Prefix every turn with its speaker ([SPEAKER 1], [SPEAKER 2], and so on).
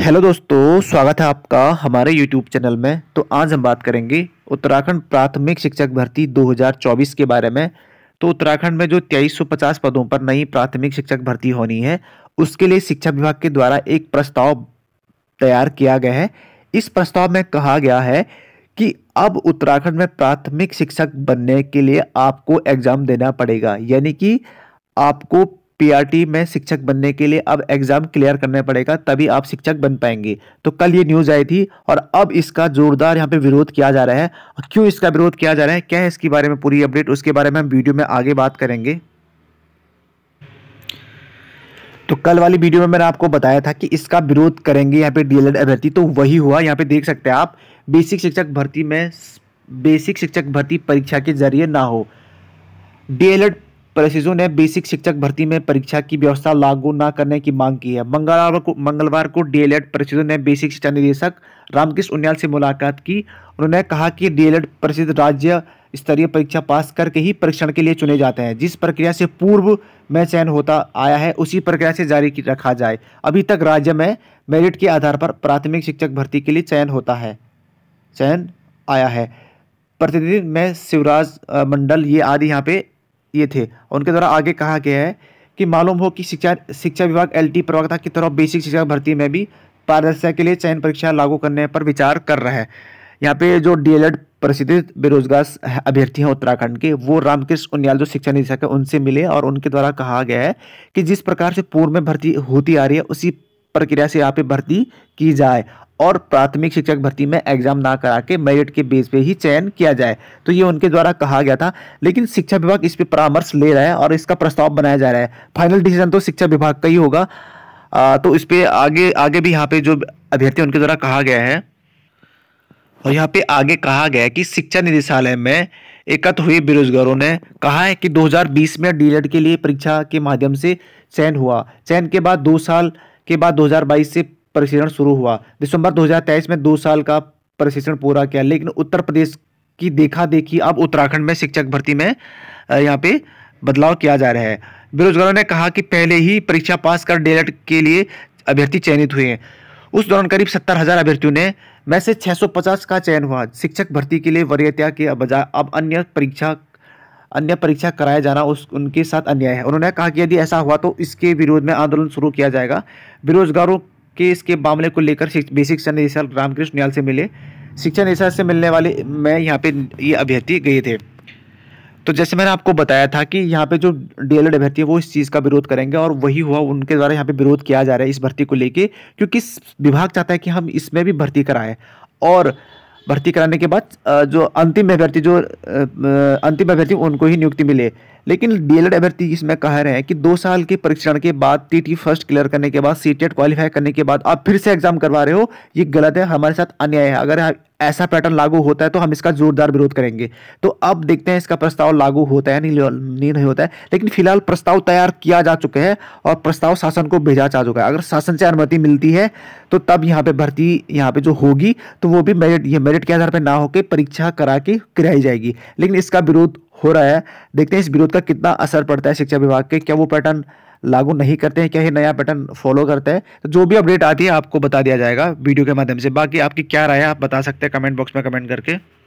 [SPEAKER 1] hello दोस्तों स्वागत है आपका हमारे यूट्यूब चैनल में तो आज हम बात करेंगे उत्तराखंड प्राथमिक शिक्षक भर्ती 2024 के बारे में तो उत्तराखंड में जो 2350 पदों पर नई प्राथमिक शिक्षक भर्ती होनी है उसके लिए शिक्षा विभाग के द्वारा एक प्रस्ताव तैयार किया गया है इस प्रस्ताव में कहा गया है कि अब उत्तराखंड में प्राथमिक शिक्षक बनने के लिए आपको एग्ज़ाम देना पड़ेगा यानी कि आपको पीआरटी में शिक्षक बनने के लिए अब एग्ज़ाम क्लियर करना पड़ेगा तभी आप शिक्षक बन पाएंगे तो कल ये न्यूज़ आई थी और अब इसका जोरदार यहाँ पे विरोध किया जा रहा है क्यों इसका विरोध किया जा रहा है क्या है इसके बारे में पूरी अपडेट उसके बारे में हम वीडियो में आगे बात करेंगे तो कल वाली वीडियो में मैंने आपको बताया था कि इसका विरोध करेंगे यहाँ पे डीएलएड अभ्यर्थी तो वही हुआ यहाँ पे देख सकते हैं आप बेसिक शिक्षक भर्ती में बेसिक शिक्षक भर्ती परीक्षा के जरिए ना हो डीएलएड परिषदों ने बेसिक शिक्षक भर्ती में परीक्षा की व्यवस्था लागू न करने की मांग की है मंगलवार को मंगलवार को डीएलएड परिषदों e ने बेसिक शिक्षा निदेशक रामकृष्ण उन्याल से मुलाकात की उन्होंने कहा कि डीएलएड परिषद e राज्य स्तरीय परीक्षा पास करके ही परीक्षण के लिए चुने जाते हैं जिस प्रक्रिया से पूर्व में चयन होता आया है उसी प्रक्रिया से जारी रखा जाए अभी तक राज्य में मेरिट के आधार पर प्राथमिक शिक्षक भर्ती के लिए चयन होता है चयन आया है प्रतिनिधि में शिवराज मंडल ये आदि यहाँ पे ये थे उनके द्वारा आगे कहा गया है कि मालूम हो कि शिक्षा शिक्षा विभाग एल टी प्रवक्ता की तरफ बेसिक शिक्षा भर्ती में भी पारदर्शिता के लिए चयन परीक्षा लागू करने पर विचार कर रहा है यहाँ पे जो डीएलएड प्रसिद्ध बेरोजगार अभ्यर्थी हैं उत्तराखंड के वो रामकृष्ण उन्याल जो शिक्षा निदेशक है उनसे मिले और उनके द्वारा कहा गया है कि जिस प्रकार से पूर्व में भर्ती होती आ रही है उसी प्रक्रिया से यहाँ पे भर्ती की जाए और प्राथमिक शिक्षक भर्ती में एग्जाम ना करा के मेरिट के बेस पे ही चयन किया जाए तो ये उनके द्वारा कहा गया था लेकिन शिक्षा विभाग इस पर परामर्श ले रहा है और इसका प्रस्ताव बनाया जा रहा है फाइनल डिसीजन तो शिक्षा विभाग का ही होगा आ, तो इस पर आगे आगे भी यहाँ पे जो अभ्यर्थी उनके द्वारा कहा गया है और यहाँ पे आगे कहा गया है कि शिक्षा निदेशालय में एकत्र हुए बेरोजगारों ने कहा है कि 2020 में डीएलएड e के लिए परीक्षा के माध्यम से चयन हुआ चयन के बाद दो साल के बाद 2022 से प्रशिक्षण शुरू हुआ दिसंबर 2023 में दो साल का प्रशिक्षण पूरा किया लेकिन उत्तर प्रदेश की देखा देखी अब उत्तराखंड में शिक्षक भर्ती में यहाँ पे बदलाव किया जा रहा है बेरोजगारों ने कहा कि पहले ही परीक्षा पास कर डेलेट के लिए अभ्यर्थी चयनित हुए हैं उस दौरान करीब सत्तर हजार अभ्यर्थियों ने में से 650 का चयन हुआ शिक्षक भर्ती के लिए वरीयता के बजाय अब अन्य परीक्षा अन्य परीक्षा कराया जाना उस उनके साथ अन्याय है उन्होंने कहा कि यदि ऐसा हुआ तो इसके विरोध में आंदोलन शुरू किया जाएगा बेरोजगारों कि इसके मामले को लेकर बेसिक शिक्षा निदेशक रामकृष्ण न्याल से मिले शिक्षा निदेशक से मिलने वाले मैं यहाँ पे ये अभ्यर्थी गए थे तो जैसे मैंने आपको बताया था कि यहाँ पे जो डी एल अभ्यर्थी है वो इस चीज़ का विरोध करेंगे और वही हुआ उनके द्वारा यहाँ पे विरोध किया जा रहा है इस भर्ती को लेके क्योंकि विभाग चाहता है कि हम इसमें भी भर्ती कराएं और भर्ती कराने के बाद जो अंतिम अभ्यर्थी जो अंतिम अभ्यर्थी उनको ही नियुक्ति मिले लेकिन डीएलएड अभ्यर्थी इसमें कह रहे हैं कि दो साल के परीक्षण के बाद टीटी फर्स्ट क्लियर करने के बाद सीटेट क्वालिफाई e करने के बाद आप फिर से एग्जाम करवा रहे हो ये गलत है हमारे साथ अन्याय है अगर ऐसा पैटर्न लागू होता है तो हम इसका जोरदार विरोध करेंगे तो अब देखते हैं इसका प्रस्ताव लागू होता है नहीं नहीं होता है लेकिन फिलहाल प्रस्ताव तैयार किया जा चुके हैं और प्रस्ताव शासन को भेजा जा चुका है अगर शासन से अनुमति मिलती है तो तब यहाँ पे भर्ती यहाँ पे जो होगी तो वो भी मेरिट ये मेरिट के आधार पर ना होकर परीक्षा करा के कराई जाएगी लेकिन इसका विरोध हो रहा है देखते हैं इस विरोध का कितना असर पड़ता है शिक्षा विभाग के क्या वो पैटर्न लागू नहीं करते हैं क्या ये नया पैटर्न फॉलो करता है तो जो भी अपडेट आती है आपको बता दिया जाएगा वीडियो के माध्यम से बाकी आपकी क्या राय है आप बता सकते हैं कमेंट बॉक्स में कमेंट करके